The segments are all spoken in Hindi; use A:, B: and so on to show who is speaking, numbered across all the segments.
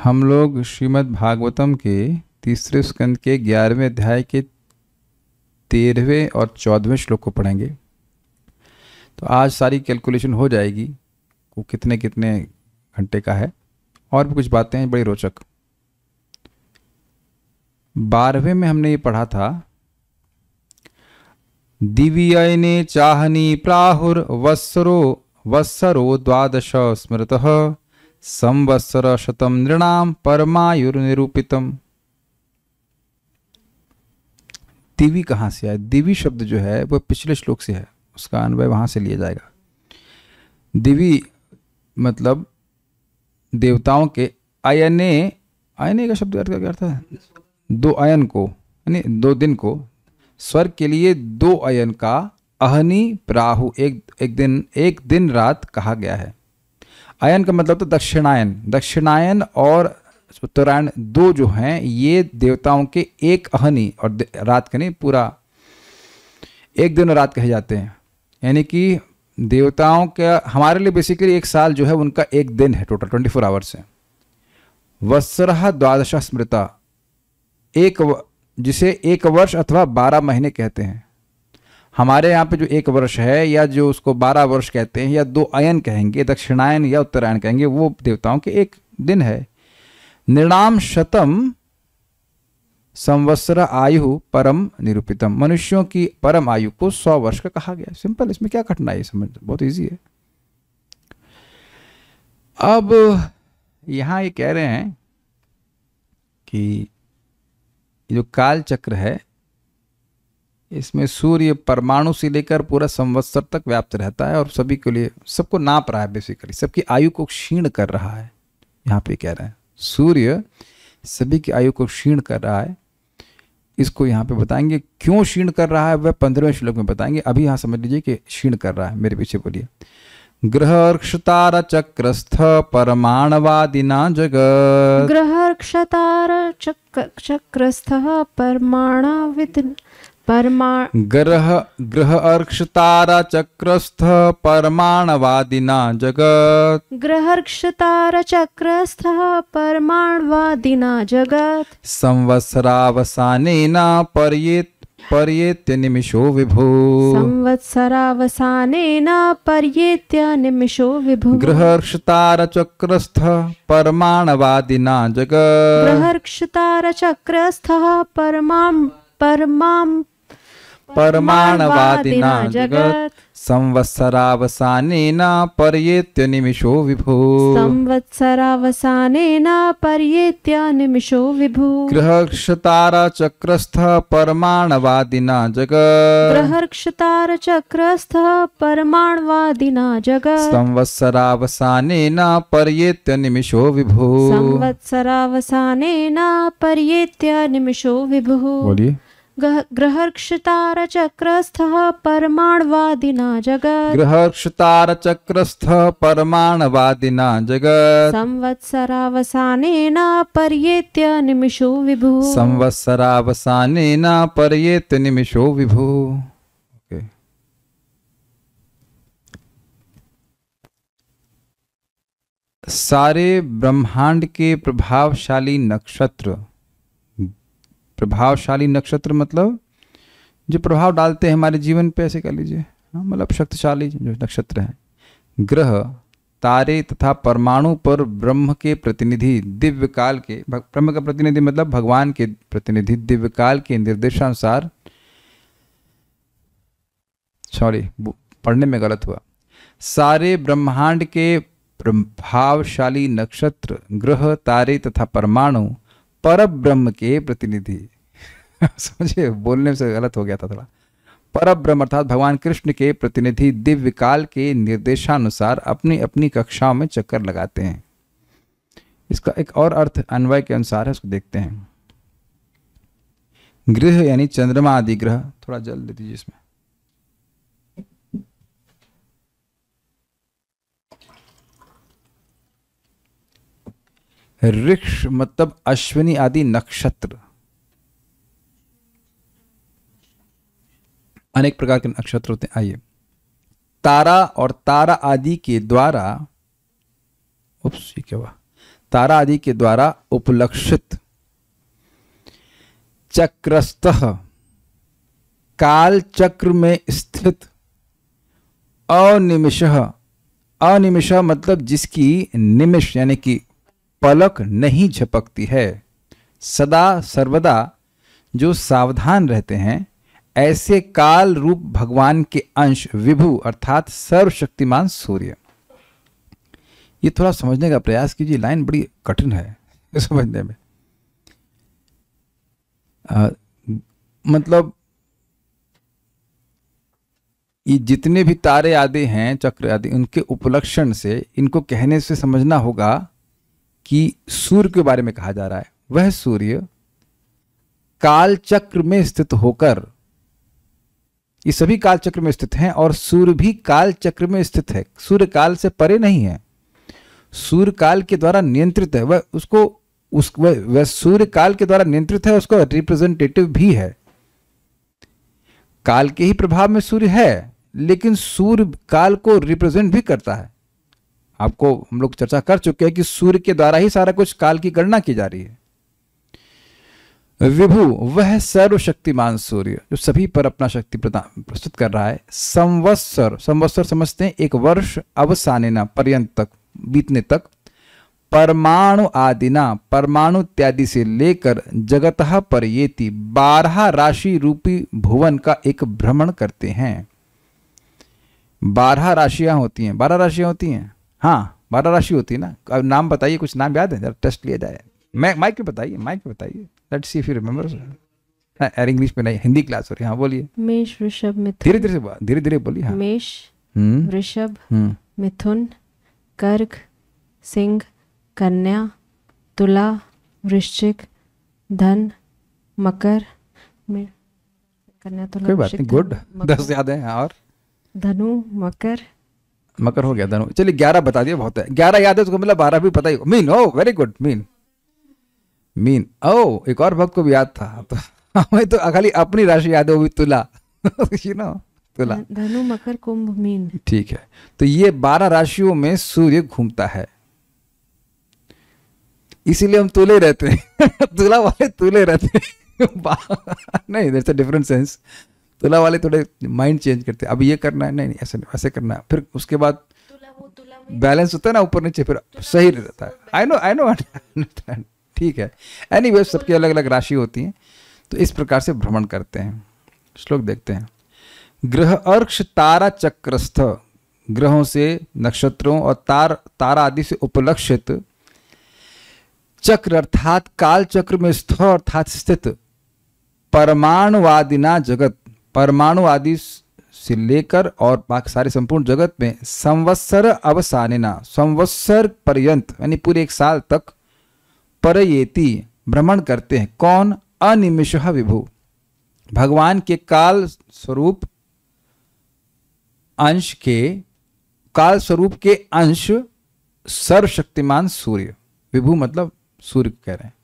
A: हम लोग श्रीमद् भागवतम के तीसरे स्कंद के ग्यारहवें अध्याय के तेरहवें और चौदहवें श्लोक को पढ़ेंगे तो आज सारी कैलकुलेशन हो जाएगी वो कितने कितने घंटे का है और भी कुछ बातें हैं बड़ी रोचक बारहवें में हमने ये पढ़ा था दिव्य ने चाहनी प्राहुर वस्त्रो वत्सरो द्वादश स्मृत संवत्सर शतम नृणाम परमायुर्निरूपित दिवी कहाँ से आए दिवी शब्द जो है वह पिछले श्लोक से है उसका अन्वय वहाँ से लिया जाएगा दिवी मतलब देवताओं के अयने अयने का शब्द क्या अर्थ है दो अयन को यानी दो दिन को स्वर्ग के लिए दो अयन का अहनी प्राहु एक एक दिन एक दिन रात कहा गया है अयन का मतलब तो दक्षिणायन दक्षिणायन और उत्तरायण दो जो हैं ये देवताओं के एक अहनी और रात के नहीं पूरा एक दिन रात कहे जाते हैं यानी कि देवताओं का हमारे लिए बेसिकली एक साल जो है उनका एक दिन है टोटल ट्वेंटी फोर आवर्स है वसरा द्वादश स्मृता एक जिसे एक वर्ष अथवा बारह महीने कहते हैं हमारे यहाँ पे जो एक वर्ष है या जो उसको बारह वर्ष कहते हैं या दो अयन कहेंगे दक्षिणायन या उत्तरायण कहेंगे वो देवताओं के एक दिन है निर्णाम शतम संवत्सर आयु परम निरूपितम मनुष्यों की परम आयु को सौ वर्ष का कहा गया सिंपल इसमें क्या कठिनाई समझ बहुत ईजी है अब यहां ये कह रहे हैं कि जो काल चक्र है इसमें सूर्य परमाणु से लेकर पूरा संवत्सर तक व्याप्त रहता है और सभी के लिए सबको नाप रहा है बेसिकली सबकी आयु को क्षीण कर रहा है यहाँ पे कह रहे हैं सूर्य सभी की आयु को क्षीण कर रहा है इसको यहाँ पे बताएंगे क्यों क्षीण कर रहा है वह पंद्रहवें श्लोक में बताएंगे अभी यहाँ समझ लीजिए कि क्षीण कर रहा है मेरे पीछे बोलिए ग्रह ग्रहर्क्षतार चक्रस्थ परमाणवादिना जगत
B: चक्र चक्रस्थ परमाणा परमा
A: ग्रह ग्रह अर्क्ष तारा चक्रस्थ परमाणवादिना जगत
B: ग्रह अर्क्ष तारा चक्रस्थ परमाणवादिना जगत
A: संवत्सरावसानेन पर्येत पर्येत्य निमिषो विभु
B: संवत्सरावसानेन पर्येत्य निमिषो विभु
A: चक्रस्थ परमाणवादिना
B: तारा चक्रस्थ परमां परमाम
A: परमाणवादिना जगत संवत्सरावसानेन पर्येत्य निमिषो विभो
B: संवत्सरावसानेन पर्येत्य निमिषो विभो
A: चक्रस्थ परमाणवादिना जगत्
B: चक्रस्थ परमाणवादिना जगत्
A: संवत्सरावसानेन पर्येत्य निमिषो विभो
B: संवत्सरावसानेन पर्येत्य निमिषो विभुः बोलिए चक्रस्थ ग्रहर्क्षतारचक्रस्थः परमाण्वादिना जगत्
A: ग्रहर्क्षतारचक्रस्थः परमाण्वादिना जगत्
B: संवत्सरावसानेन पर्येत्य निमिषो विभु
A: संवत्सरावसानेन पर्येत्य निमिषो विभु सारे ब्रह्मांड के प्रभावशाली नक्षत्र प्रभावशाली नक्षत्र मतलब जो प्रभाव डालते हैं हमारे जीवन पे ऐसे कह लीजिए मतलब शक्तिशाली जो नक्षत्र हैं ग्रह तारे तथा परमाणु पर ब्रह्म के प्रतिनिधि दिव्य काल के ब्रह्म का प्रतिनिधि मतलब भगवान के प्रतिनिधि दिव्य काल के निर्देशानुसार सॉरी पढ़ने में गलत हुआ सारे ब्रह्मांड के प्रभावशाली नक्षत्र ग्रह तारे तथा परमाणु पर ब्रह्म के प्रतिनिधि समझिए बोलने से गलत हो गया था थोड़ा पर ब्रह्म अर्थात भगवान कृष्ण के प्रतिनिधि दिव्य काल के निर्देशानुसार अपनी अपनी कक्षाओं में चक्कर लगाते हैं इसका एक और अर्थ अन्वय के अनुसार है उसको देखते हैं गृह यानी चंद्रमा आदि ग्रह थोड़ा जल दे दीजिए इसमें ऋक्ष मतलब अश्विनी आदि नक्षत्र अनेक प्रकार के नक्षत्र होते हैं आइए तारा और तारा आदि के द्वारा क्या हुआ तारा आदि के द्वारा उपलक्षित चक्रस्त काल चक्र में स्थित अनिमिष अनिमिष मतलब जिसकी निमिष यानी कि पलक नहीं झपकती है सदा सर्वदा जो सावधान रहते हैं ऐसे काल रूप भगवान के अंश विभु अर्थात सर्वशक्तिमान सूर्य ये थोड़ा समझने का प्रयास कीजिए लाइन बड़ी कठिन है समझने में आ, मतलब ये जितने भी तारे आदि हैं चक्र आदि उनके उपलक्षण से इनको कहने से समझना होगा कि सूर्य के बारे में कहा जा रहा है वह सूर्य काल चक्र में स्थित होकर ये सभी काल चक्र में स्थित हैं और सूर्य भी काल चक्र में स्थित है सूर्य काल से परे नहीं है सूर्य काल के द्वारा नियंत्रित है वह उसको उस वह सूर्य काल के द्वारा नियंत्रित है उसका रिप्रेजेंटेटिव भी है काल के ही प्रभाव में सूर्य है लेकिन सूर्य काल को रिप्रेजेंट भी करता है आपको हम लोग चर्चा कर चुके हैं कि सूर्य के द्वारा ही सारा कुछ काल की गणना की जा रही है विभु वह सर्वशक्तिमान सूर्य जो सभी पर अपना शक्ति प्रदान प्रस्तुत कर रहा है संवत्सर संवत्सर समझते हैं एक वर्ष अवसाने पर्यंत तक बीतने तक परमाणु आदिना परमाणु इत्यादि से लेकर जगत पर ये बारह राशि रूपी भुवन का एक भ्रमण करते हैं बारह राशियां होती हैं बारह राशियां होती हैं हाँ बारह राशि होती है ना अब नाम बताइए कुछ नाम याद है जरा टेस्ट लिया जाए मैं माइक पे बताइए माइक पे बताइए let's see if you remember यार इंग्लिश में नहीं हिंदी क्लास हो रही हाँ बोलिए
B: मेष ऋषभ मिथुन धीरे
A: धीरे से धीरे धीरे बोलिए हाँ
B: मेष वृषभ हम्म। हम्म। मिथुन कर्क सिंह कन्या तुला वृश्चिक धन मकर कन्या तुला कोई बात नहीं गुड दस
A: याद है हाँ, और
B: धनु मकर
A: मकर हो गया धनु चलिए ग्यारह बता दिया बहुत है ग्यारह याद है उसको मतलब बारह भी पता ही mean oh very good mean mean oh oh, एक और भक्त को भी याद था तो हमें तो खाली अपनी राशि याद है वो भी तुला यू नो तुला
B: धनु मकर कुंभ मीन
A: ठीक है तो ये बारह राशियों में सूर्य घूमता है इसीलिए हम तुले रहते हैं तुला वाले तुले रहते हैं नहीं देट्स अ डिफरेंट सेंस तुला वाले थोड़े माइंड चेंज करते हैं अब ये करना है नहीं नहीं ऐसे ऐसे करना है फिर उसके बाद बैलेंस होता है ना ऊपर नीचे फिर सही रहता है I know I know understand ठीक है एनी anyway, सबकी अलग अलग राशि होती है तो इस प्रकार से भ्रमण करते हैं श्लोक देखते हैं ग्रह अर्क्ष तारा चक्रस्थ ग्रहों से नक्षत्रों और तार तारा आदि से उपलक्षित चक्र अर्थात काल चक्र में स्थ अर्थात स्थित परमाणुवादिना जगत परमाणु आदि से लेकर और बाकी सारे संपूर्ण जगत में संवत्सर अवसानिना संवत्सर पर्यंत यानी पूरे एक साल तक परयेति भ्रमण करते हैं कौन अनिमिष विभु भगवान के काल स्वरूप अंश के काल स्वरूप के अंश सर्वशक्तिमान सूर्य विभु मतलब सूर्य कह रहे हैं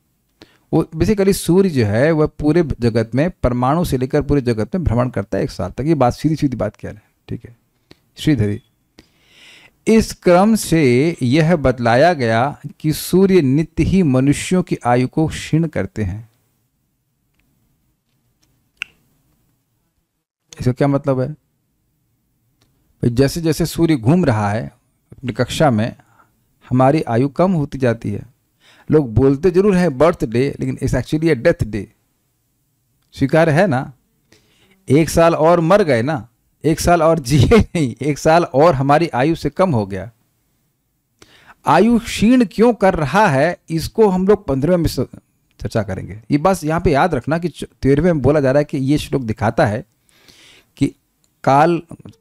A: वो बेसिकली सूर्य जो है वह पूरे जगत में परमाणु से लेकर पूरे जगत में भ्रमण करता है एक साल तक ये बात सीधी सीधी बात कह रहे हैं ठीक है श्रीधरी इस क्रम से यह बतलाया गया कि सूर्य नित्य ही मनुष्यों की आयु को क्षीण करते हैं इसका क्या मतलब है जैसे जैसे सूर्य घूम रहा है अपनी कक्षा में हमारी आयु कम होती जाती है लोग बोलते जरूर हैं बर्थडे लेकिन इस एक्चुअली ए डेथ डे स्वीकार है ना एक साल और मर गए ना एक साल और जिए नहीं एक साल और हमारी आयु से कम हो गया आयु क्षीण क्यों कर रहा है इसको हम लोग पंद्रहवें में चर्चा करेंगे ये बस यहां पे याद रखना कि तेरहवें में बोला जा रहा है कि ये श्लोक दिखाता है कि काल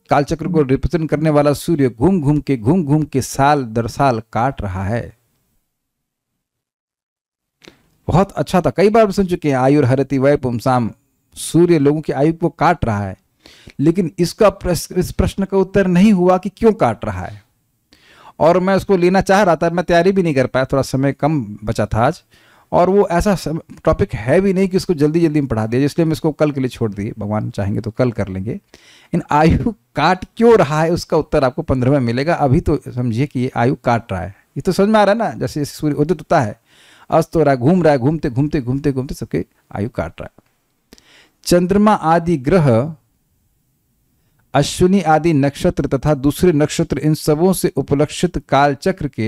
A: कालचक्र को रिप्रेजेंट करने वाला सूर्य घूम घूम के घूम घूम के साल दर साल काट रहा है बहुत अच्छा था कई बार सुन चुके हैं आयुर हरती वय पुमसाम सूर्य लोगों की आयु को काट रहा है लेकिन इसका इस प्रश्न का उत्तर नहीं हुआ कि क्यों काट रहा है और मैं उसको लेना चाह रहा था मैं तैयारी भी नहीं कर पाया थोड़ा समय कम बचा था आज और वो ऐसा टॉपिक है भी नहीं कि उसको जल्दी जल्दी में पढ़ा दिया इसलिए मैं इसको कल के लिए छोड़ दिए भगवान चाहेंगे तो कल कर लेंगे इन आयु काट क्यों रहा है उसका उत्तर आपको पंद्रह में मिलेगा अभी तो समझिए कि ये आयु काट रहा है ये तो समझ में आ रहा है ना जैसे सूर्य उदित होता है अस्त हो रहा है घूम रहा है घूमते घूमते घूमते घूमते सबके आयु काट रहा है चंद्रमा आदि ग्रह अश्विनी आदि नक्षत्र तथा दूसरे नक्षत्र इन सबों से उपलक्षित कालचक्र के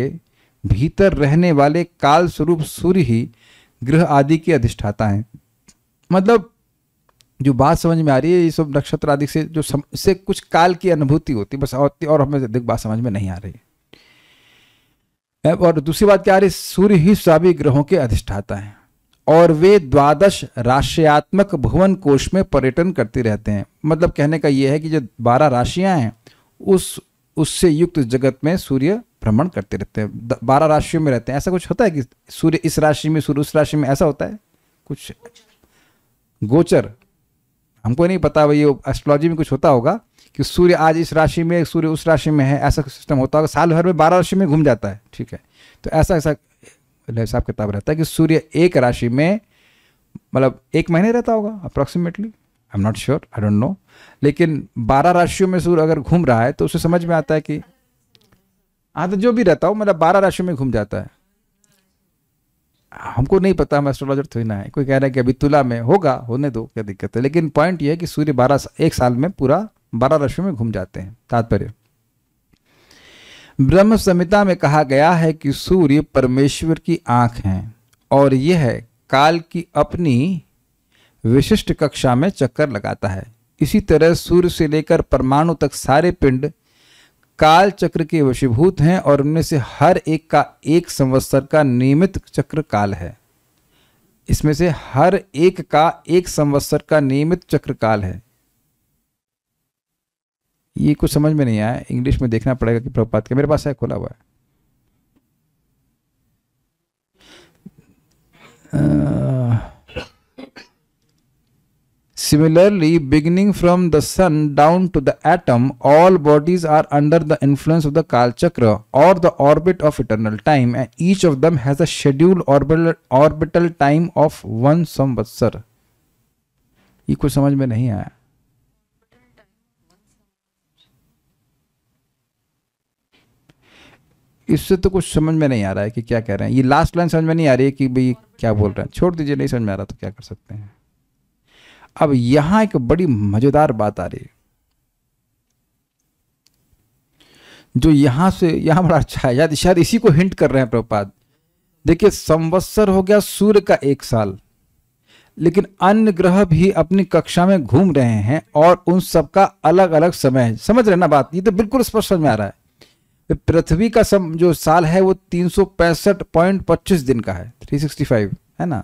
A: भीतर रहने वाले काल स्वरूप सूर्य ही ग्रह आदि के अधिष्ठाता हैं मतलब जो बात समझ में आ रही है ये सब नक्षत्र आदि से जो सम, से कुछ काल की अनुभूति होती बस होती और हमें अधिक बात समझ में नहीं आ रही है और दूसरी बात क्या आ रही सूर्य ही सभी ग्रहों के अधिष्ठाता है और वे द्वादश राशियात्मक भुवन कोष में पर्यटन करते रहते हैं मतलब कहने का यह है कि जो बारह राशियां हैं उस उससे युक्त जगत में सूर्य भ्रमण करते रहते हैं बारह राशियों में रहते हैं ऐसा कुछ होता है कि सूर्य इस राशि में सूर्य उस राशि में ऐसा होता है कुछ गोचर हमको नहीं पता भाई एस्ट्रोलॉजी में कुछ होता होगा कि सूर्य आज इस राशि में सूर्य उस राशि में है ऐसा सिस्टम होता होगा साल भर में बारह राशि में घूम जाता है ठीक है तो ऐसा ऐसा हिसाब किताब रहता है कि सूर्य एक राशि में मतलब एक महीने रहता होगा approximately I am not sure I don't know लेकिन बारह राशियों में सूर्य अगर घूम रहा है तो उसे समझ में आता है कि हाँ तो जो भी रहता हो मतलब बारह राशियों में घूम जाता है हमको नहीं पता हम एस्ट्रोलॉजर तो थोड़ी ना है कोई कह रहा है कि अभी तुला में होगा होने दो क्या दिक्कत है लेकिन पॉइंट यह है कि सूर्य बारह एक साल में पूरा बारह राशियों में घूम जाते हैं तात्पर्य ब्रह्म संहिता में कहा गया है कि सूर्य परमेश्वर की आँख है और यह काल की अपनी विशिष्ट कक्षा में चक्कर लगाता है इसी तरह सूर्य से लेकर परमाणु तक सारे पिंड काल चक्र के वशीभूत हैं और उनमें से हर एक का एक संवत्सर का नियमित चक्र काल है इसमें से हर एक का एक संवत्सर का नियमित चक्र काल है ये कुछ समझ में नहीं आया इंग्लिश में देखना पड़ेगा कि प्रभुपात का मेरे पास है खुला हुआ है similarly beginning from the sun down to the atom all bodies are under the influence of the Kalachakra और the orbit of eternal time and each of them has schedule orbital time of one samvatsar ये कुछ समझ में नहीं आया इससे तो कुछ समझ में नहीं आ रहा है कि क्या कह रहे हैं ये लास्ट लाइन समझ में नहीं आ रही है कि भाई क्या बोल रहे हैं छोड़ दीजिए नहीं समझ में आ रहा तो क्या कर सकते हैं अब यहां एक बड़ी मज़ेदार बात आ रही है जो यहां से यहां बड़ा अच्छा है याद शायद इसी को हिंट कर रहे हैं प्रपात देखिए संवत्सर हो गया सूर्य का एक साल लेकिन अन्य ग्रह भी अपनी कक्षा में घूम रहे हैं और उन सबका अलग अलग समय है समझ रहे ना बात ये तो बिल्कुल स्पष्ट समझ में आ रहा है पृथ्वी का सम जो साल है वो तीन दिन का है 365 है ना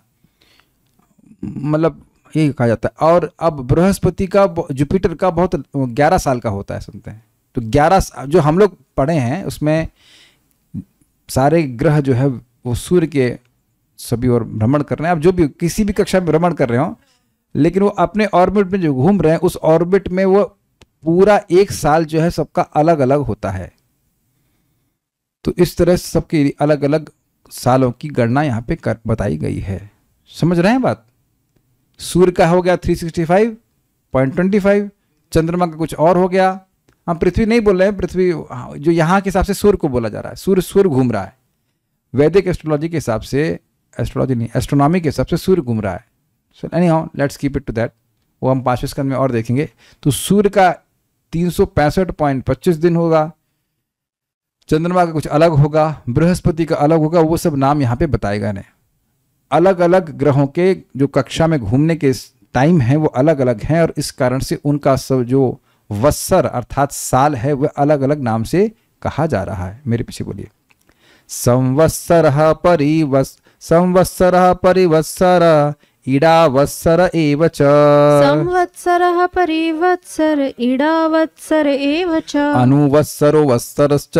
A: मतलब यही कहा जाता है और अब बृहस्पति का जुपिटर का बहुत 11 साल का होता है सुनते हैं तो 11 जो हम लोग पढ़े हैं उसमें सारे ग्रह जो है वो सूर्य के सभी और भ्रमण कर रहे हैं आप जो भी किसी भी कक्षा में भ्रमण कर रहे हो लेकिन वो अपने ऑर्बिट में जो घूम रहे हैं उस ऑर्बिट में वो पूरा एक साल जो है सबका अलग अलग होता है तो इस तरह सबके अलग अलग सालों की गणना यहाँ पे कर बताई गई है समझ रहे हैं बात सूर्य का हो गया 365.25 चंद्रमा का कुछ और हो गया हम पृथ्वी नहीं बोल रहे हैं पृथ्वी हाँ, जो यहाँ के हिसाब से सूर्य को बोला जा रहा है सूर्य सूर्य घूम रहा है वैदिक एस्ट्रोलॉजी के हिसाब से एस्ट्रोलॉजी नहीं एस्ट्रोनॉमी के हिसाब से सूर्य घूम रहा है so anyhow let's keep it to that वो हम पाँचवें स्कंद में और देखेंगे तो सूर्य का तीन दिन होगा चंद्रमा का कुछ अलग होगा बृहस्पति का अलग होगा वो सब नाम यहाँ पे बताएगा नहीं अलग अलग ग्रहों के जो कक्षा में घूमने के टाइम हैं वो अलग अलग हैं और इस कारण से उनका सब जो वत्सर अर्थात साल है वह अलग अलग नाम से कहा जा रहा है मेरे पीछे बोलिए संवत्सर परिवस संवत्सर परिवत्सर इडावत्सर एव च
B: संवत्सरः परिवत्सर इडावत्सर एव च
A: अनुवत्सरो वत्सरश्च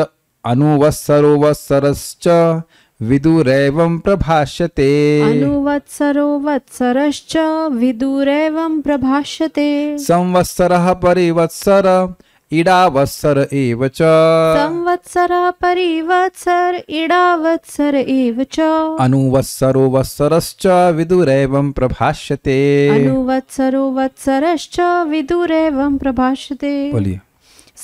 A: अनुवत्सरोवत्सरश्च विदुरेवं प्रभाष्यते
B: अनुवत्सरो वत्सरश्च विदुरेवं प्रभाष्यते
A: संवत्सरः परिवत्सर इडावत्सर एव च
B: संवत्सरः परिवत्सर इडावत्सर एव च
A: अनुवत्सरो वत्सरश्च विदुरेवं प्रभाष्यते
B: अनुवत्सरो वत्सरश्च प्रभाष्यते बोलिए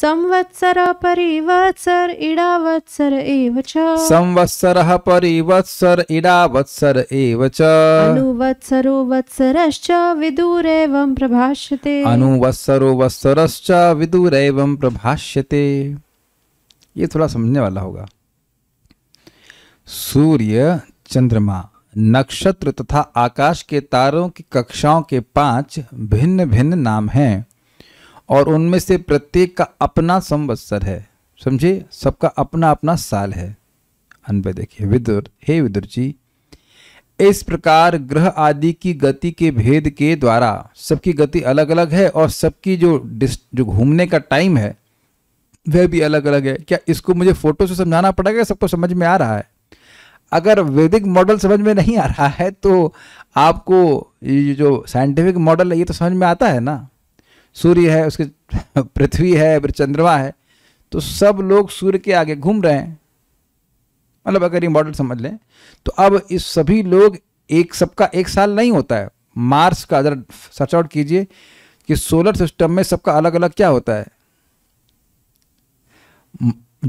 B: संवत्सर परिवत्सर इडावत्सर एव च
A: संवत्सरः परिवत्सर इडावत्सर एव च
B: अनुवत्सरो वत्सरश्च विदुरेवं प्रभाष्यते
A: अनुवत्सरो वत्सरश्च विदुरेवं प्रभाष्यते ये थोड़ा समझने वाला होगा सूर्य चंद्रमा नक्षत्र तथा आकाश के तारों की कक्षाओं के पांच भिन्न भिन्न नाम हैं और उनमें से प्रत्येक का अपना संवत्सर है समझे सबका अपना अपना साल है अनवय देखिए विदुर हे विदुर जी इस प्रकार ग्रह आदि की गति के भेद के द्वारा सबकी गति अलग अलग है और सबकी जो डिस जो घूमने का टाइम है वह भी अलग अलग है क्या इसको मुझे फोटो से समझाना पड़ेगा सबको समझ में आ रहा है अगर वैदिक मॉडल समझ में नहीं आ रहा है तो आपको ये जो साइंटिफिक मॉडल है ये तो समझ में आता है ना सूर्य है उसके पृथ्वी है फिर चंद्रमा है तो सब लोग सूर्य के आगे घूम रहे हैं मतलब अगर ये मॉडल समझ लें तो अब इस सभी लोग एक सबका एक साल नहीं होता है मार्स का अगर सर्च आउट कीजिए कि सोलर सिस्टम में सबका अलग अलग क्या होता है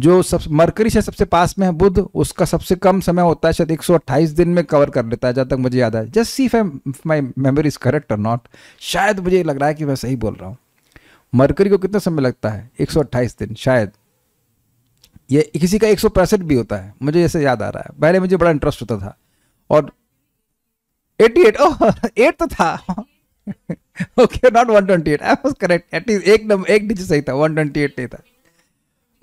A: जो सब मरकरी से सबसे पास में है बुध उसका सबसे कम समय होता है शायद 128 दिन में कवर कर लेता है जहाँ तक मुझे याद है just see if my memory is correct और नॉट शायद मुझे लग रहा है कि मैं सही बोल रहा हूँ मरकरी को कितना समय लगता है 128 दिन शायद ये किसी का एक भी होता है मुझे ऐसे याद आ रहा है पहले मुझे बड़ा इंटरेस्ट होता था और 88 एट ओह एट तो था okay not 128 I was correct eight एक नंबर एक डिजिट सही था 128 नहीं था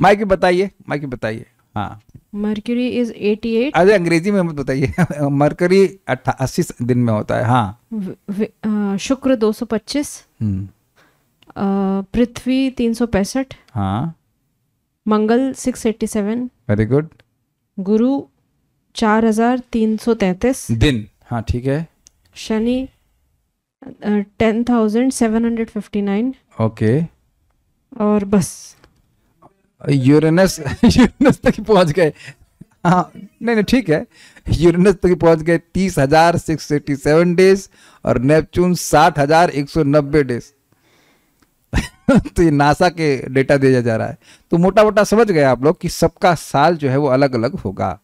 A: माइक बताइए माइक बताइए हाँ
B: मर्क्यूरी इज 88 अरे
A: अंग्रेजी में मत बताइए मर्क्यूरी अस्सी दिन में होता है
B: हाँ शुक्र 225 हम्म। पृथ्वी तीन सौ पैंसठ हाँ मंगल 687 वेरी गुड गुरु 4333 दिन हाँ ठीक है Shani ten thousand seven hundred fifty nine okay और बस
A: यूरेनस यूरेनस तक पहुंच गए हाँ नहीं नहीं ठीक है यूरेनस तक पहुंच गए तीस हजार सिक्स एटी सेवन डेज और नेपचून साठ हजार एक सौ नब्बे डेज तो ये नासा के डेटा दिया जा रहा है तो मोटा मोटा समझ गए आप लोग कि सबका साल जो है वो अलग अलग होगा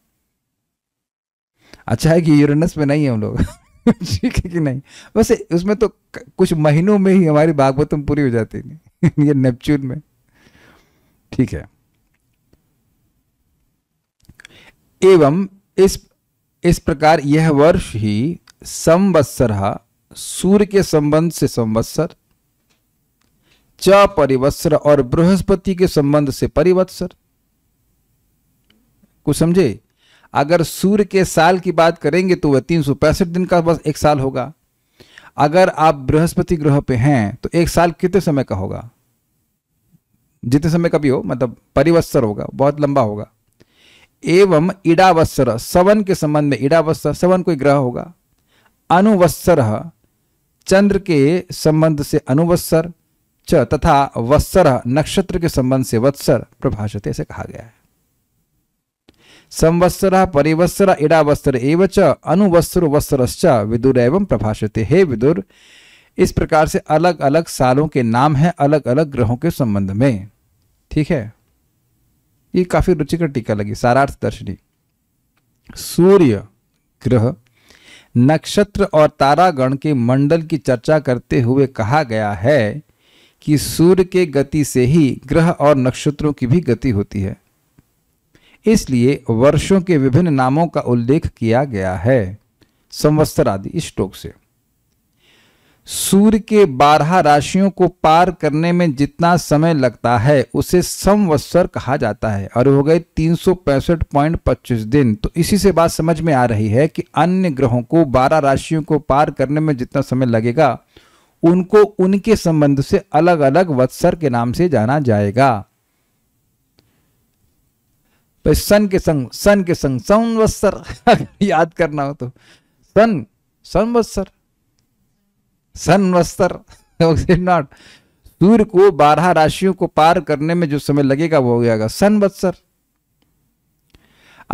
A: अच्छा है कि यूरेनस में नहीं है हम लोग ठीक है कि नहीं वैसे उसमें तो कुछ महीनों में ही हमारी बागवतम पूरी हो जाती है ये नेपच्यून में ठीक है एवं इस इस प्रकार यह वर्ष ही संवत्सर सूर्य के संबंध से संवत्सर च परिवत्सर और बृहस्पति के संबंध से परिवत्सर को समझे अगर सूर्य के साल की बात करेंगे तो वह तीन सौ पैंसठ दिन का बस एक साल होगा अगर आप बृहस्पति ग्रह पे हैं तो एक साल कितने समय का होगा जितने समय कभी हो मतलब परिवत्सर होगा बहुत लंबा होगा एवं इडावत्सर सवन के संबंध में इडावत्सर सवन कोई ग्रह होगा अनुवत्सर चंद्र के संबंध से अनुवत्सर च तथा वत्सर नक्षत्र के संबंध से वत्सर प्रभाषित से कहा गया है संवत्सर परिवत्सर इडावत्सर एवं च अनुवत्सर वत्सरश्च विदुर एवं प्रभाषित हे विदुर इस प्रकार से अलग अलग सालों के नाम हैं अलग अलग ग्रहों के संबंध में ठीक है ये काफ़ी रुचिकर टीका लगी सारार्थ दर्शनी सूर्य ग्रह नक्षत्र और तारागण के मंडल की चर्चा करते हुए कहा गया है कि सूर्य के गति से ही ग्रह और नक्षत्रों की भी गति होती है इसलिए वर्षों के विभिन्न नामों का उल्लेख किया गया है संवत्सर आदि इस श्लोक से सूर्य के बारह राशियों को पार करने में जितना समय लगता है उसे संवत्सर कहा जाता है और हो गए तीन दिन तो इसी से बात समझ में आ रही है कि अन्य ग्रहों को बारह राशियों को पार करने में जितना समय लगेगा उनको उनके संबंध से अलग अलग वत्सर के नाम से जाना जाएगा सन के संग सन के संग संवत्सर याद करना हो तो सन संवत्सर सन वस्त्र नॉट सूर्य को बारह राशियों को पार करने में जो समय लगेगा वो हो जाएगा सन वत्सर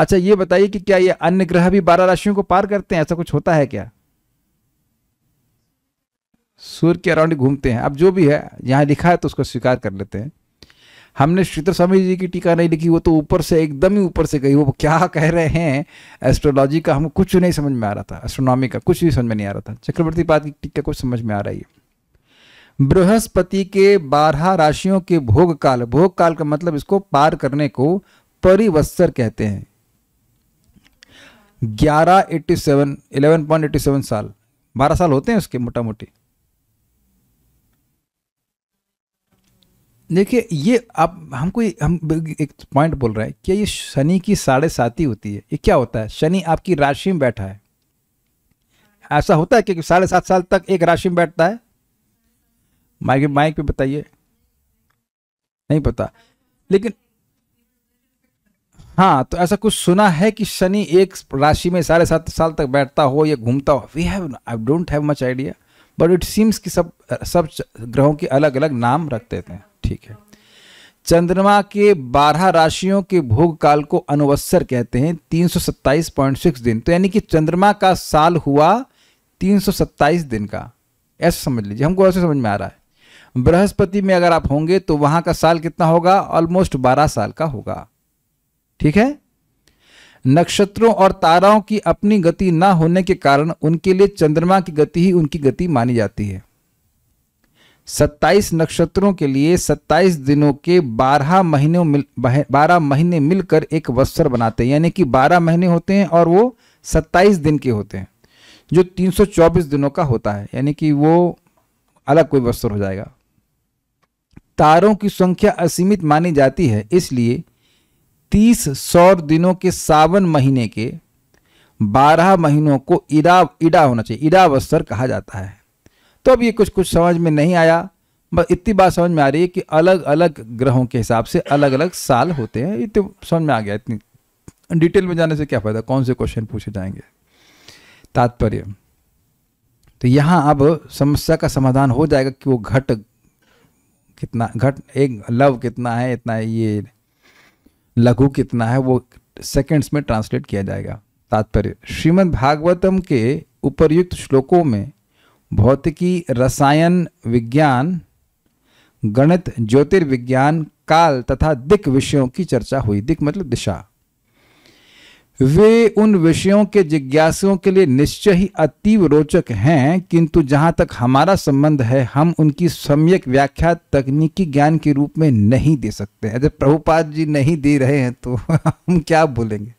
A: अच्छा ये बताइए कि क्या ये अन्य ग्रह भी बारह राशियों को पार करते हैं ऐसा कुछ होता है क्या सूर्य के अराउंड घूमते हैं अब जो भी है यहां लिखा है तो उसको स्वीकार कर लेते हैं हमने श्रीधर स्वामी जी की टीका नहीं लिखी वो तो ऊपर से एकदम ही ऊपर से गई वो क्या कह रहे हैं एस्ट्रोलॉजी का हम कुछ नहीं समझ में आ रहा था एस्ट्रोनॉमी का कुछ भी समझ में नहीं आ रहा था चक्रवर्ती पाद की टीका कुछ समझ में आ रही है बृहस्पति के बारह राशियों के भोग काल भोग काल का मतलब इसको पार करने को परिवत्सर कहते हैं ग्यारह eighty seven eleven point eighty seven साल बारह साल होते हैं उसके मोटा मोटी देखिए ये आप हमको हम एक पॉइंट बोल रहे हैं कि ये शनि की साढ़े साथी होती है ये क्या होता है शनि आपकी राशि में बैठा है ऐसा होता है क्योंकि साढ़े सात साल तक एक राशि में बैठता है माइक माइक पे बताइए नहीं पता लेकिन हाँ तो ऐसा कुछ सुना है कि शनि एक राशि में साढ़े सात साल तक बैठता हो या घूमता हो we have I don't have much idea but it seems कि सब सब ग्रहों के अलग अलग नाम रखते थे ठीक है चंद्रमा के 12 राशियों के भोग काल को अनुवत्सर कहते हैं 327.6 दिन तो यानी कि चंद्रमा का साल हुआ 327 दिन का ऐसा समझ लीजिए हमको ऐसे समझ में आ रहा है बृहस्पति में अगर आप होंगे तो वहां का साल कितना होगा ऑलमोस्ट 12 साल का होगा ठीक है नक्षत्रों और ताराओं की अपनी गति ना होने के कारण उनके लिए चंद्रमा की गति ही उनकी गति मानी जाती है सत्ताईस नक्षत्रों के लिए सत्ताईस दिनों के बारह महीनों मिल बारह महीने मिलकर एक वस्त्र बनाते हैं यानी कि बारह महीने होते हैं और वो सत्ताईस दिन के होते हैं जो तीन सौ चौबीस दिनों का होता है यानी कि वो अलग कोई वस्त्र हो जाएगा तारों की संख्या असीमित मानी जाती है इसलिए तीस सौर दिनों के सावन महीने के बारह महीनों को इडा इडा होना चाहिए इडा वस्त्र कहा जाता है तो अब ये कुछ कुछ समझ में नहीं आया बस इतनी बात समझ में आ रही है कि अलग अलग ग्रहों के हिसाब से अलग अलग साल होते हैं तो समझ में आ गया इतनी डिटेल में जाने से क्या फायदा कौन से क्वेश्चन पूछे जाएंगे तात्पर्य तो यहाँ अब समस्या का समाधान हो जाएगा कि वो घट कितना घट एक लव कितना है इतना ये लघु कितना है वो सेकेंड्स में ट्रांसलेट किया जाएगा तात्पर्य श्रीमद भागवतम के उपरयुक्त श्लोकों में भौतिकी रसायन विज्ञान गणित ज्योतिर्विज्ञान काल तथा दिक विषयों की चर्चा हुई दिक मतलब दिशा वे उन विषयों के जिज्ञासुओं के लिए निश्चय ही अतीव रोचक हैं किंतु जहां तक हमारा संबंध है हम उनकी सम्यक व्याख्या तकनीकी ज्ञान के रूप में नहीं दे सकते हैं जब प्रभुपाद जी नहीं दे रहे हैं तो हम क्या बोलेंगे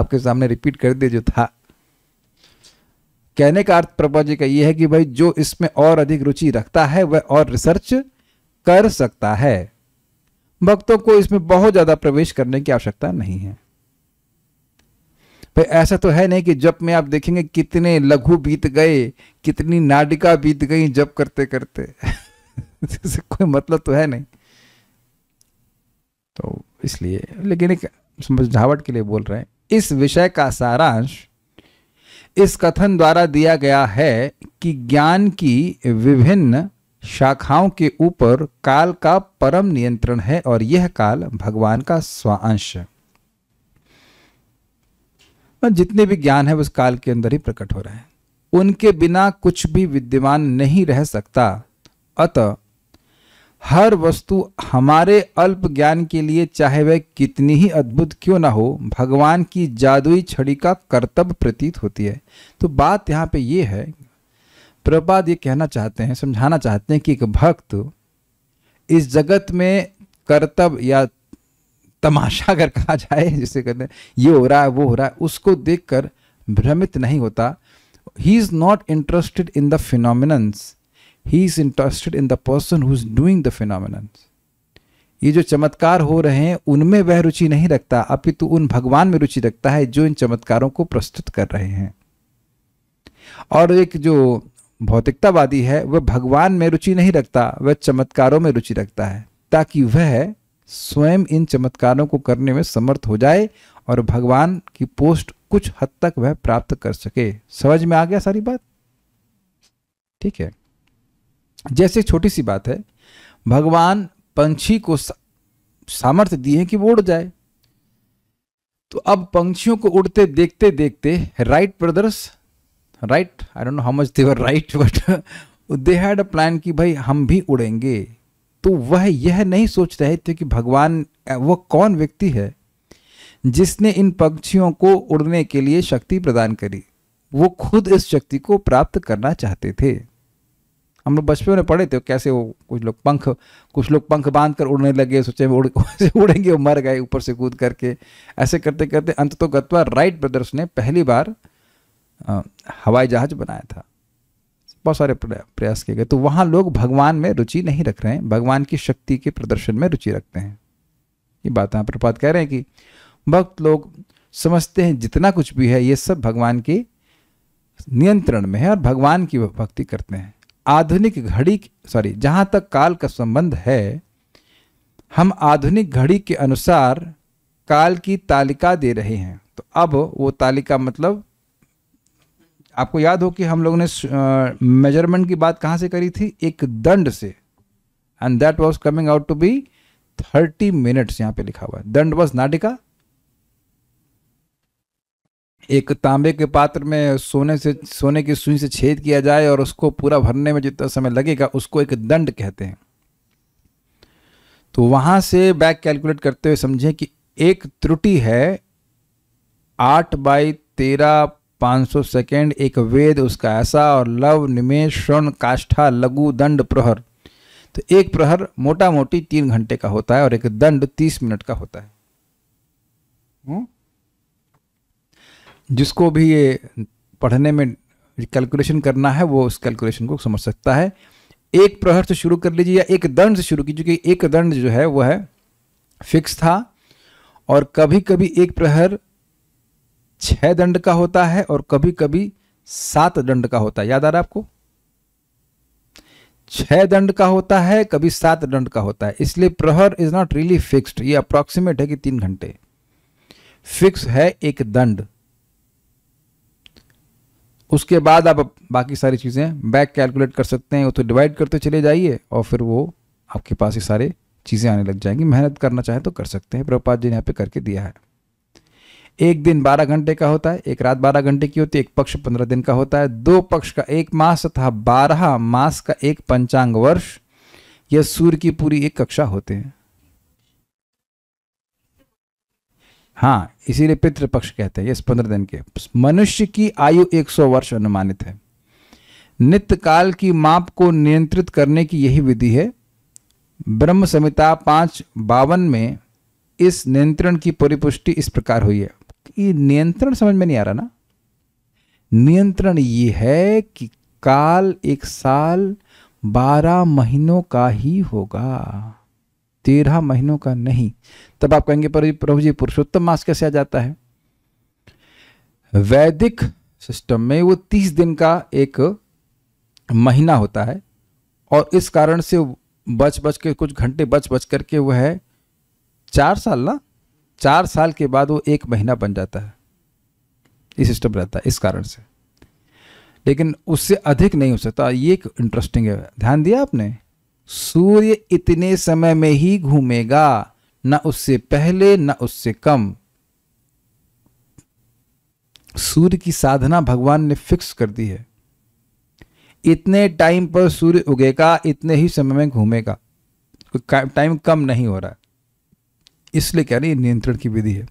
A: आपके सामने रिपीट कर दे जो था कहने का अर्थ प्रभा जी का यह है कि भाई जो इसमें और अधिक रुचि रखता है वह और रिसर्च कर सकता है भक्तों को इसमें बहुत ज़्यादा प्रवेश करने की आवश्यकता नहीं है भाई ऐसा तो है नहीं कि जब में आप देखेंगे कितने लघु बीत गए कितनी नाडिका बीत गई जब करते करते कोई मतलब तो है नहीं तो इसलिए लेकिन एक समझावट के लिए बोल रहे हैं इस विषय का सारांश इस कथन द्वारा दिया गया है कि ज्ञान की विभिन्न शाखाओं के ऊपर काल का परम नियंत्रण है और यह काल भगवान का स्वांश है जितने भी ज्ञान है उस काल के अंदर ही प्रकट हो रहे हैं उनके बिना कुछ भी विद्यमान नहीं रह सकता अतः हर वस्तु हमारे अल्प ज्ञान के लिए चाहे वह कितनी ही अद्भुत क्यों ना हो भगवान की जादुई छड़ी का कर्तव्य प्रतीत होती है तो बात यहाँ पे ये है प्रभात ये कहना चाहते हैं समझाना चाहते हैं कि एक भक्त इस जगत में कर्तव्य या तमाशा अगर कहा जाए जिसे कहते हैं ये हो रहा है वो हो रहा है उसको देखकर भ्रमित नहीं होता he is not interested in the phenomenons he is interested in the person who is doing the phenomenon ये जो चमत्कार हो रहे हैं उनमें वह रुचि नहीं रखता अपितु उन भगवान में रुचि रखता है जो इन चमत्कारों को प्रस्तुत कर रहे हैं और एक जो भौतिकतावादी है वह भगवान में रुचि नहीं रखता वह चमत्कारों में रुचि रखता है ताकि वह स्वयं इन चमत्कारों को करने में समर्थ हो जाए और भगवान की पोस्ट कुछ हद तक वह प्राप्त कर सके समझ में आ गया सारी बात ठीक है जैसे छोटी सी बात है भगवान पंछी को सामर्थ्य दिए हैं कि वो उड़ जाए तो अब पंछियों को उड़ते देखते देखते Wright brothers right I don't know how much they were right but they had a plan कि भाई हम भी उड़ेंगे तो वह यह नहीं सोच रहे थे कि भगवान वह कौन व्यक्ति है जिसने इन पक्षियों को उड़ने के लिए शक्ति प्रदान करी वो खुद इस शक्ति को प्राप्त करना चाहते थे हम लोग बचपन में पढ़े थे कैसे वो कुछ लोग पंख कुछ लोग पंख बांध कर उड़ने लगे सोचे उड़ उड़ेंगे वो मर गए ऊपर से कूद करके ऐसे करते करते अंत तो गतवा राइट ब्रदर्स ने पहली बार हवाई जहाज बनाया था बहुत सारे प्रयास किए गए तो वहाँ लोग भगवान में रुचि नहीं रख रहे हैं भगवान की शक्ति के प्रदर्शन में रुचि रखते हैं ये बात यहाँ प्रपात कह रहे हैं कि भक्त लोग समझते हैं जितना कुछ भी है ये सब भगवान के नियंत्रण में है और भगवान की भक्ति करते हैं आधुनिक घड़ी सॉरी जहां तक काल का संबंध है हम आधुनिक घड़ी के अनुसार काल की तालिका दे रहे हैं तो अब वो तालिका मतलब आपको याद हो कि हम लोगों ने मेजरमेंट की बात कहां से करी थी एक दंड से and that was coming out to be thirty minutes यहां पे लिखा हुआ है दंड वॉज नाटिका एक तांबे के पात्र में सोने से सोने की सुई से छेद किया जाए और उसको पूरा भरने में जितना समय लगेगा उसको एक दंड कहते हैं तो वहां से बैक कैलकुलेट करते हुए समझे कि एक त्रुटि है आठ बाई तेरह पांच सौ सेकेंड एक वेद उसका ऐसा और लव निमेश काष्ठा लघु दंड प्रहर तो एक प्रहर मोटा मोटी तीन घंटे का होता है और एक दंड तीस मिनट का होता है हुँ? हम्म? जिसको भी ये पढ़ने में कैलकुलेशन करना है वो उस कैलकुलेशन को समझ सकता है एक प्रहर से शुरू कर लीजिए या एक दंड से शुरू कीजिए क्योंकि एक दंड जो है वह है फिक्स था और कभी कभी एक प्रहर छ दंड का होता है और कभी कभी सात दंड का होता है याद आ रहा है आपको छ दंड का होता है कभी सात दंड का होता है इसलिए prahar is not really fixed ये अप्रॉक्सीमेट है कि तीन घंटे फिक्स है एक दंड उसके बाद आप बाकी सारी चीज़ें बैक कैलकुलेट कर सकते हैं वो तो डिवाइड करते चले जाइए और फिर वो आपके पास ये सारे चीज़ें आने लग जाएंगी मेहनत करना चाहें तो कर सकते हैं प्रभुपाद जी ने यहाँ पे करके दिया है एक दिन बारह घंटे का होता है एक रात बारह घंटे की होती है एक पक्ष पंद्रह दिन का होता है दो पक्ष का एक मास तथा बारह मास का एक पंचांग वर्ष यह सूर्य की पूरी एक कक्षा होते हैं हाँ इसीलिए पितृपक्ष कहते हैं ये पंद्रह दिन के मनुष्य की आयु एक सौ वर्ष अनुमानित है नित्य काल की माप को नियंत्रित करने की यही विधि है ब्रह्म संहिता पांच बावन में इस नियंत्रण की परिपुष्टि इस प्रकार हुई है ये नियंत्रण समझ में नहीं आ रहा ना नियंत्रण ये है कि काल एक साल बारह महीनों का ही होगा तेरह महीनों का नहीं तब आप कहेंगे पर प्रभु जी पुरुषोत्तम मास कैसे आ जाता है वैदिक सिस्टम में वो तीस दिन का एक महीना होता है और इस कारण से बच बच के कुछ घंटे बच बच करके वह है चार साल ना चार साल के बाद वो एक महीना बन जाता है ये सिस्टम रहता है इस कारण से लेकिन उससे अधिक नहीं हो सकता ये एक इंटरेस्टिंग है ध्यान दिया आपने सूर्य इतने समय में ही घूमेगा न उससे पहले न उससे कम सूर्य की साधना भगवान ने फिक्स कर दी है इतने टाइम पर सूर्य उगेगा इतने ही समय में घूमेगा टाइम कम नहीं हो रहा है इसलिए कह रही नियंत्रण की विधि है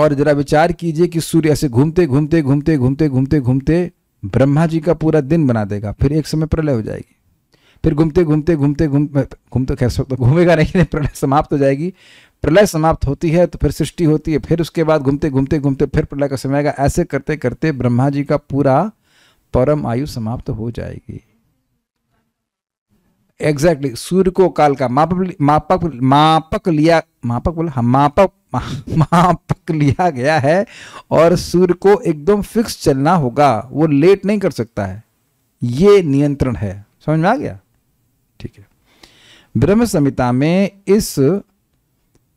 A: और जरा विचार कीजिए कि सूर्य ऐसे घूमते घूमते घूमते घूमते घूमते घूमते ब्रह्मा जी का पूरा दिन बना देगा फिर एक समय प्रलय हो जाएगी फिर घूमते घूमते घूमते घूमते घूमते तो कैसे सकते तो घूमेगा नहीं प्रलय समाप्त हो जाएगी प्रलय समाप्त होती है तो फिर सृष्टि होती है फिर उसके बाद घूमते घूमते घूमते फिर प्रलय का समय आएगा ऐसे करते करते ब्रह्मा जी का पूरा परम आयु समाप्त हो जाएगी एग्जैक्टली exactly, सूर्य को काल का मापक मापक मापक लिया मापक बोला हाँ मापक मापक लिया गया है और सूर्य को एकदम फिक्स चलना होगा वो लेट नहीं कर सकता है ये नियंत्रण है समझ में आ गया ठीक है ब्रह्म संहिता में इस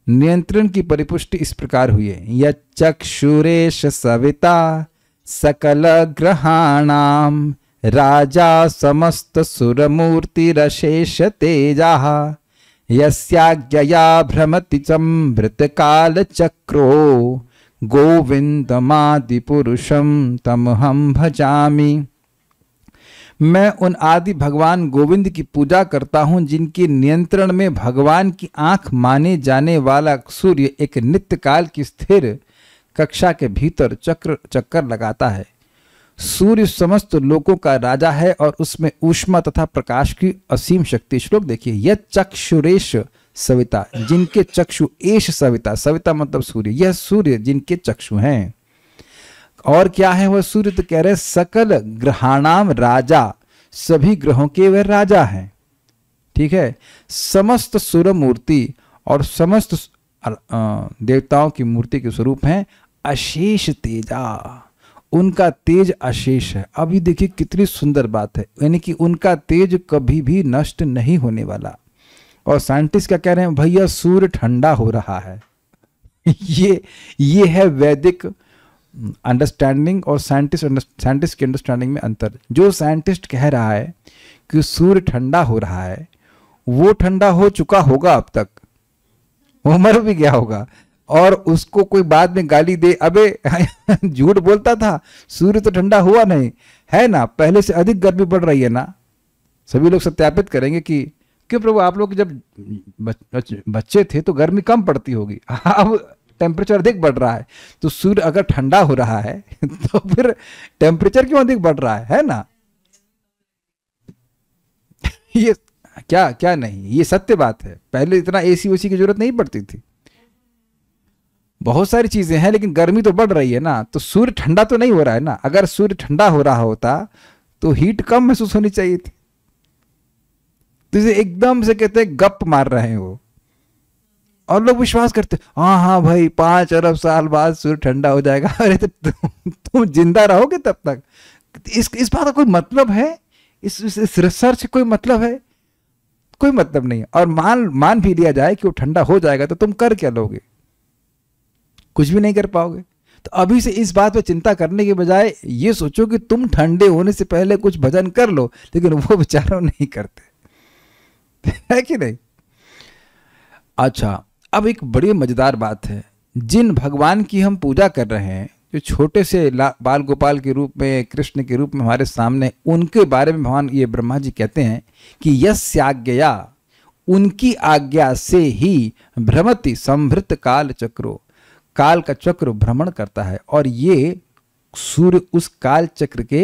A: नियंत्रण की परिपुष्टि इस प्रकार हुई है यह चक्षुरेश सविता सकल ग्रहाणाम राजा समस्त सुरमूर्तिरशेष तेजा यस्याज्ञया भ्रमति गोविंदमादिपुरुषम तम हम भजामी मैं उन आदि भगवान गोविंद की पूजा करता हूँ जिनके नियंत्रण में भगवान की आंख माने जाने वाला सूर्य एक नित्य काल की स्थिर कक्षा के भीतर चक्र चक्कर लगाता है सूर्य समस्त लोकों का राजा है और उसमें ऊष्मा तथा प्रकाश की असीम शक्ति श्लोक देखिए यह चक्षुरेश सविता जिनके चक्षु एश सविता सविता मतलब सूर्य यह सूर्य जिनके चक्षु हैं और क्या है वह सूर्य तो कह रहे सकल ग्रहणाम राजा सभी ग्रहों के वह राजा हैं ठीक है समस्त सूर्य मूर्ति और समस्त देवताओं की मूर्ति के स्वरूप हैं अशेष तेजा उनका तेज अशेष है अभी देखिए कितनी सुंदर बात है यानी कि उनका तेज कभी भी नष्ट नहीं होने वाला और साइंटिस्ट क्या कह रहे हैं भैया सूर्य ठंडा हो रहा है ये ये है वैदिक अंडरस्टैंडिंग और साइंटिस्ट साइंटिस्ट के अंडरस्टैंडिंग में अंतर जो साइंटिस्ट कह रहा है कि सूर्य ठंडा हो रहा है वो ठंडा हो चुका होगा अब तक वो मर भी गया होगा और उसको कोई बाद में गाली दे अबे झूठ बोलता था सूर्य तो ठंडा हुआ नहीं है ना पहले से अधिक गर्मी बढ़ रही है ना सभी लोग सत्यापित करेंगे कि क्यों प्रभु आप लोग जब बच्चे थे तो गर्मी कम पड़ती होगी अब टेम्परेचर अधिक बढ़ रहा है तो सूर्य अगर ठंडा हो रहा है तो फिर टेम्परेचर क्यों अधिक बढ़ रहा है है ना ये क्या क्या नहीं ये सत्य बात है पहले इतना एसी ओसी की जरूरत नहीं पड़ती थी बहुत सारी चीज़ें हैं लेकिन गर्मी तो बढ़ रही है ना तो सूर्य ठंडा तो नहीं हो रहा है ना अगर सूर्य ठंडा हो रहा होता तो हीट कम महसूस होनी चाहिए थी तो इसे एकदम से कहते हैं गप मार रहे हैं वो और लोग विश्वास करते हाँ हाँ भाई पांच अरब साल बाद सूर्य ठंडा हो जाएगा अरे तो तुम तुम जिंदा रहोगे तब तक इस इस बात का कोई मतलब है इस इस, इस रिसर्च से कोई मतलब है कोई मतलब नहीं और मान मान भी लिया जाए कि वो ठंडा हो जाएगा तो तुम कर क्या लोगे कुछ भी नहीं कर पाओगे तो अभी से इस बात पर चिंता करने के बजाय ये सोचो कि तुम ठंडे होने से पहले कुछ भजन कर लो लेकिन वो बेचारों नहीं करते है कि नहीं अच्छा अब एक बड़ी मज़ेदार बात है जिन भगवान की हम पूजा कर रहे हैं जो छोटे से बाल गोपाल के रूप में कृष्ण के रूप में हमारे सामने उनके बारे में भगवान ये ब्रह्मा जी कहते हैं कि यश आज्ञया उनकी आज्ञा से ही भ्रमति संभृत काल चक्रो काल का चक्र भ्रमण करता है और ये सूर्य उस काल चक्र के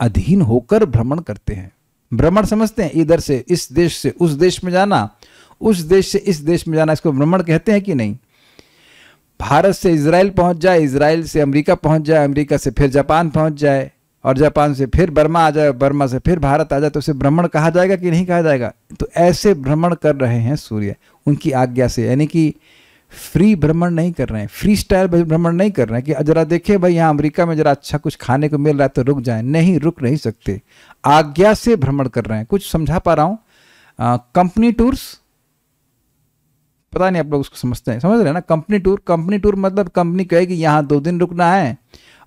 A: अधीन होकर भ्रमण करते हैं भ्रमण समझते हैं इधर से इस देश से उस देश में जाना उस देश से इस देश में जाना इसको भ्रमण कहते हैं कि नहीं भारत से इसराइल पहुंच जाए इसराइल से अमेरिका पहुंच जाए अमेरिका से फिर जापान पहुंच जाए और जापान से फिर बर्मा आ जाए बर्मा से फिर भारत आ जाए तो उसे भ्रमण कहा जाएगा कि नहीं कहा जाएगा तो ऐसे भ्रमण कर रहे हैं सूर्य उनकी आज्ञा से यानी कि फ्री भ्रमण नहीं कर रहे हैं फ्री स्टाइल भ्रमण नहीं कर रहे हैं कि जरा देखिए भाई यहाँ अमेरिका में जरा अच्छा कुछ खाने को मिल रहा है तो रुक जाए नहीं रुक नहीं सकते आज्ञा से भ्रमण कर रहे हैं कुछ समझा पा रहा हूँ कंपनी टूर्स पता नहीं आप लोग उसको समझते हैं समझ रहे हैं ना कंपनी टूर कंपनी टूर मतलब कंपनी कहेगी यहाँ दो दिन रुकना है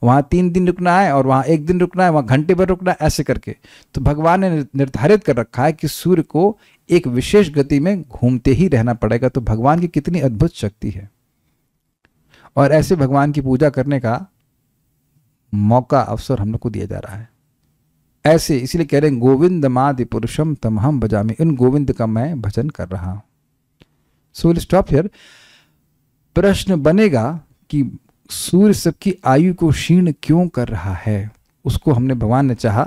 A: वहाँ तीन दिन रुकना है और वहाँ एक दिन रुकना है वहाँ घंटे भर रुकना है ऐसे करके तो भगवान ने निर्धारित कर रखा है कि सूर्य को एक विशेष गति में घूमते ही रहना पड़ेगा तो भगवान की कितनी अद्भुत शक्ति है और ऐसे भगवान की पूजा करने का मौका अवसर हम लोग को दिया जा रहा है ऐसे इसलिए कह रहे हैं गोविंद मादि पुरुषम तमहम बजामी इन गोविंद का मैं भजन कर रहा हूं सो विल स्टॉप हियर प्रश्न बनेगा कि सूर्य सबकी आयु को क्षीण क्यों कर रहा है उसको हमने भगवान ने चाहा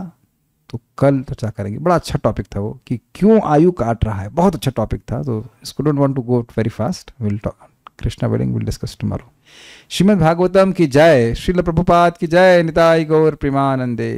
A: तो कल चर्चा करेंगे बड़ा अच्छा टॉपिक था वो कि क्यों आयु काट रहा है बहुत अच्छा टॉपिक था तो इसको don't want to go very fast will talk Krishna wedding will discuss tomorrow Shrimad Bhagavatam की जय श्रील प्रभुपाद की जय निताई गौर प्रेमानंदे